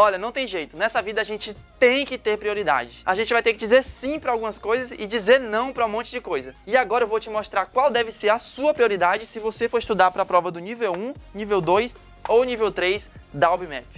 Olha, não tem jeito, nessa vida a gente tem que ter prioridade. A gente vai ter que dizer sim para algumas coisas e dizer não para um monte de coisa. E agora eu vou te mostrar qual deve ser a sua prioridade se você for estudar para a prova do nível 1, nível 2 ou nível 3 da UBMAP.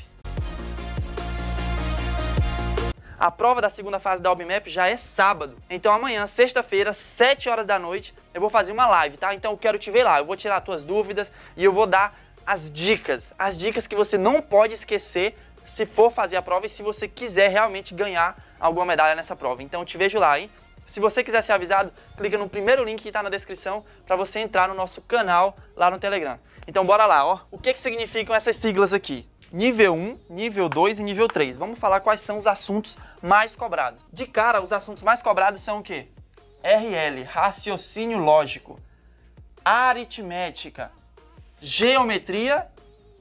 A prova da segunda fase da UBMAP já é sábado. Então amanhã, sexta-feira, 7 horas da noite, eu vou fazer uma live, tá? Então eu quero te ver lá, eu vou tirar tuas dúvidas e eu vou dar as dicas, as dicas que você não pode esquecer se for fazer a prova e se você quiser realmente ganhar alguma medalha nessa prova. Então eu te vejo lá, hein? Se você quiser ser avisado, clica no primeiro link que está na descrição para você entrar no nosso canal lá no Telegram. Então bora lá, ó. O que, que significam essas siglas aqui? nível 1, nível 2 e nível 3. Vamos falar quais são os assuntos mais cobrados. De cara, os assuntos mais cobrados são o quê? RL, raciocínio lógico, aritmética, geometria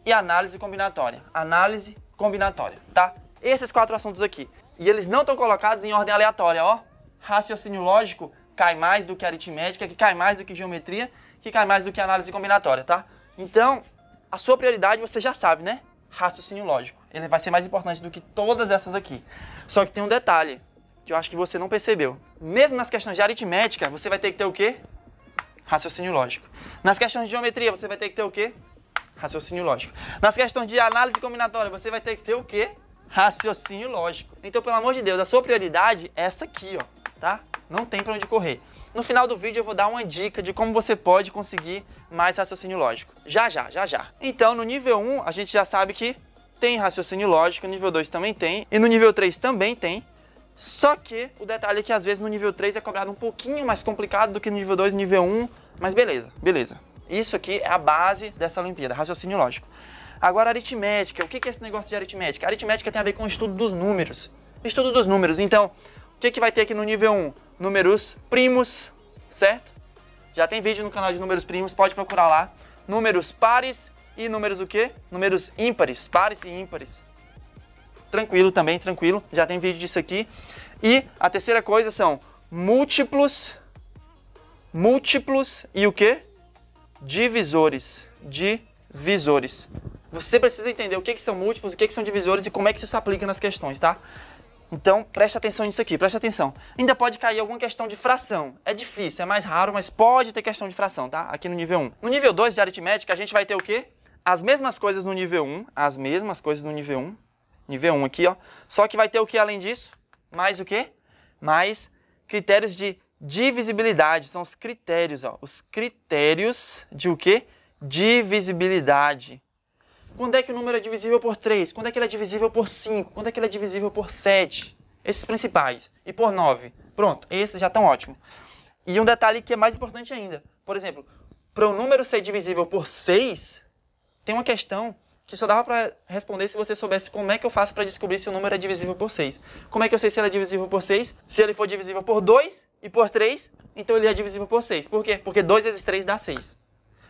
e análise combinatória. Análise combinatória, tá? Esses quatro assuntos aqui. E eles não estão colocados em ordem aleatória, ó. Raciocínio lógico cai mais do que aritmética, que cai mais do que geometria, que cai mais do que análise combinatória, tá? Então, a sua prioridade você já sabe, né? Raciocínio lógico. Ele vai ser mais importante do que todas essas aqui. Só que tem um detalhe que eu acho que você não percebeu. Mesmo nas questões de aritmética, você vai ter que ter o quê? Raciocínio lógico. Nas questões de geometria, você vai ter que ter o quê? Raciocínio lógico. Nas questões de análise combinatória, você vai ter que ter o quê? Raciocínio lógico. Então, pelo amor de Deus, a sua prioridade é essa aqui, ó, tá? Não tem para onde correr. No final do vídeo eu vou dar uma dica de como você pode conseguir mais raciocínio lógico. Já, já, já, já. Então, no nível 1, a gente já sabe que tem raciocínio lógico, no nível 2 também tem, e no nível 3 também tem. Só que o detalhe é que às vezes no nível 3 é cobrado um pouquinho mais complicado do que no nível 2 e nível 1, mas beleza, beleza. Isso aqui é a base dessa Olimpíada, raciocínio lógico. Agora, aritmética. O que é esse negócio de aritmética? aritmética tem a ver com o estudo dos números. Estudo dos números. Então, o que, que vai ter aqui no nível 1? Números primos, certo? Já tem vídeo no canal de números primos, pode procurar lá. Números pares e números o quê? Números ímpares, pares e ímpares. Tranquilo também, tranquilo. Já tem vídeo disso aqui. E a terceira coisa são múltiplos, múltiplos e o quê? divisores. Divisores. Você precisa entender o que, que são múltiplos, o que, que são divisores e como é que isso se aplica nas questões, tá? Então, preste atenção nisso aqui, preste atenção. Ainda pode cair alguma questão de fração. É difícil, é mais raro, mas pode ter questão de fração, tá? Aqui no nível 1. No nível 2 de aritmética, a gente vai ter o quê? As mesmas coisas no nível 1, as mesmas coisas no nível 1. Nível 1 aqui, ó. Só que vai ter o que além disso? Mais o quê? Mais critérios de Divisibilidade são os critérios, ó, os critérios de o quê? Divisibilidade. Quando é que o número é divisível por 3? Quando é que ele é divisível por 5? Quando é que ele é divisível por 7? Esses principais. E por 9. Pronto, esses já estão ótimos. E um detalhe que é mais importante ainda. Por exemplo, para o número ser divisível por 6, tem uma questão que só dava para responder se você soubesse como é que eu faço para descobrir se o número é divisível por 6. Como é que eu sei se ele é divisível por 6? Se ele for divisível por 2, e por 3, então ele é divisível por 6. Por quê? Porque 2 vezes 3 dá 6.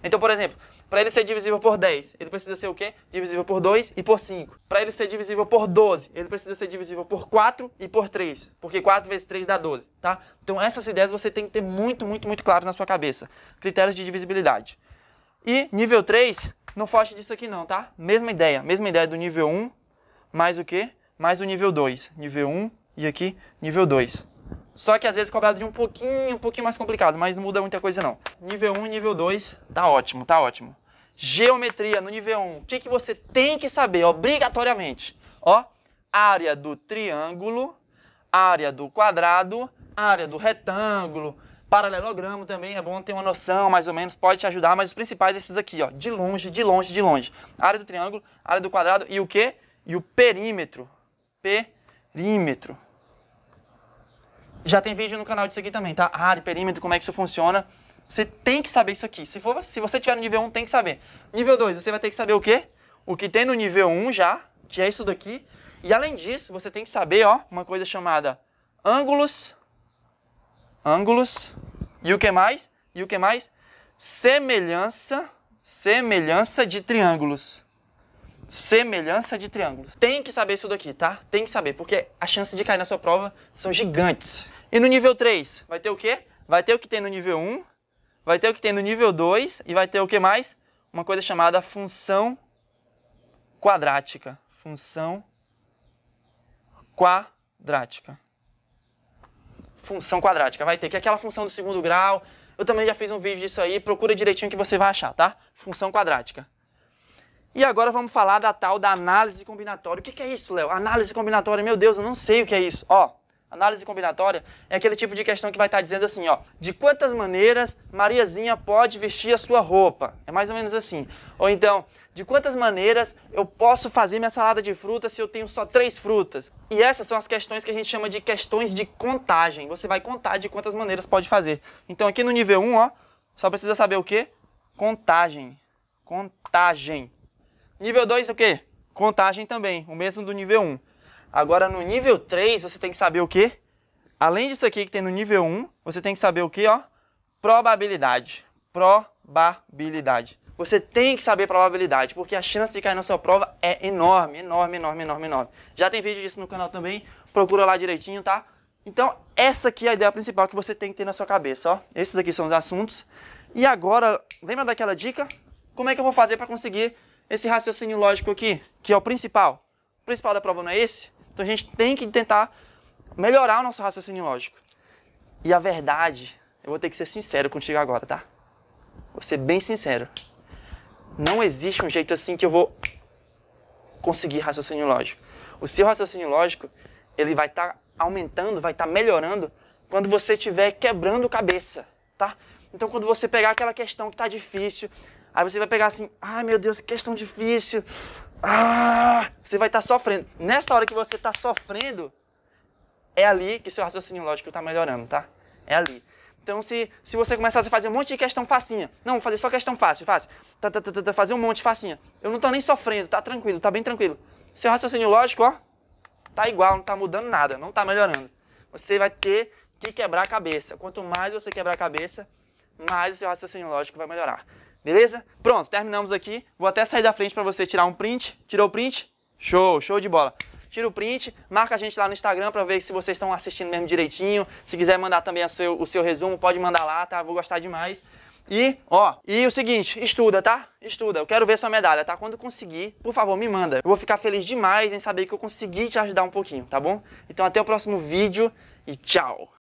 Então, por exemplo, para ele ser divisível por 10, ele precisa ser o quê? Divisível por 2 e por 5. Para ele ser divisível por 12, ele precisa ser divisível por 4 e por 3, porque 4 vezes 3 dá 12, tá? Então, essas ideias você tem que ter muito, muito, muito claro na sua cabeça. Critérios de divisibilidade. E nível 3, não foge disso aqui não, tá? Mesma ideia, mesma ideia do nível 1, mais o quê? Mais o nível 2. Nível 1 e aqui nível 2. Só que às vezes é cobrado de um pouquinho, um pouquinho mais complicado, mas não muda muita coisa não. Nível 1 e nível 2, tá ótimo, tá ótimo. Geometria no nível 1, o que, que você tem que saber obrigatoriamente? Ó, área do triângulo, área do quadrado, área do retângulo, Paralelogramo também é bom ter uma noção, mais ou menos, pode te ajudar, mas os principais esses aqui, ó, de longe, de longe, de longe. Área do triângulo, área do quadrado e o quê? E o perímetro. Perímetro. Já tem vídeo no canal disso aqui também, tá? Área, ah, de perímetro, como é que isso funciona. Você tem que saber isso aqui. Se, for, se você tiver no nível 1, tem que saber. Nível 2, você vai ter que saber o quê? O que tem no nível 1 já, que é isso daqui. E além disso, você tem que saber, ó, uma coisa chamada ângulos, ângulos, e o que mais? E o que mais? Semelhança, semelhança de triângulos. Semelhança de triângulos. Tem que saber isso daqui, tá? Tem que saber, porque as chances de cair na sua prova são gigantes. E no nível 3, vai ter o quê? Vai ter o que tem no nível 1, vai ter o que tem no nível 2 e vai ter o que mais? Uma coisa chamada função quadrática. Função quadrática. Função quadrática. Vai ter que aquela função do segundo grau. Eu também já fiz um vídeo disso aí. Procura direitinho que você vai achar, tá? Função quadrática. E agora vamos falar da tal da análise combinatória. O que é isso, Léo? Análise combinatória. Meu Deus, eu não sei o que é isso. Ó, Análise combinatória é aquele tipo de questão que vai estar tá dizendo assim, ó, de quantas maneiras Mariazinha pode vestir a sua roupa? É mais ou menos assim. Ou então, de quantas maneiras eu posso fazer minha salada de frutas se eu tenho só três frutas? E essas são as questões que a gente chama de questões de contagem. Você vai contar de quantas maneiras pode fazer. Então aqui no nível 1, ó, só precisa saber o quê? Contagem. Contagem. Nível 2 é o quê? Contagem também, o mesmo do nível 1. Agora, no nível 3, você tem que saber o quê? Além disso aqui que tem no nível 1, você tem que saber o quê? Ó? Probabilidade. Probabilidade. Você tem que saber probabilidade, porque a chance de cair na sua prova é enorme, enorme, enorme, enorme, enorme. Já tem vídeo disso no canal também, procura lá direitinho, tá? Então, essa aqui é a ideia principal que você tem que ter na sua cabeça, ó. Esses aqui são os assuntos. E agora, lembra daquela dica? Como é que eu vou fazer para conseguir esse raciocínio lógico aqui, que é o principal? O principal da prova não é esse? Então a gente tem que tentar melhorar o nosso raciocínio lógico. E a verdade, eu vou ter que ser sincero contigo agora, tá? Vou ser bem sincero. Não existe um jeito assim que eu vou conseguir raciocínio lógico. O seu raciocínio lógico, ele vai estar tá aumentando, vai estar tá melhorando quando você estiver quebrando cabeça, tá? Então quando você pegar aquela questão que está difícil, aí você vai pegar assim, ai ah, meu Deus, que questão difícil, ah, você vai estar tá sofrendo. Nessa hora que você está sofrendo, é ali que seu raciocínio lógico está melhorando, tá? É ali. Então, se, se você começar a fazer um monte de questão facinha, não, vou fazer só questão fácil, fácil, tá, tá, tá, tá, fazer um monte facinha, eu não estou nem sofrendo, tá tranquilo, tá bem tranquilo. Seu raciocínio lógico, ó, tá igual, não está mudando nada, não está melhorando. Você vai ter que quebrar a cabeça. Quanto mais você quebrar a cabeça, mais o seu raciocínio lógico vai melhorar. Beleza? Pronto, terminamos aqui. Vou até sair da frente para você tirar um print. Tirou o print? Show, show de bola. Tira o print, marca a gente lá no Instagram para ver se vocês estão assistindo mesmo direitinho. Se quiser mandar também seu, o seu resumo, pode mandar lá, tá? Vou gostar demais. E, ó, e o seguinte, estuda, tá? Estuda, eu quero ver sua medalha, tá? Quando conseguir, por favor, me manda. Eu vou ficar feliz demais em saber que eu consegui te ajudar um pouquinho, tá bom? Então até o próximo vídeo e tchau!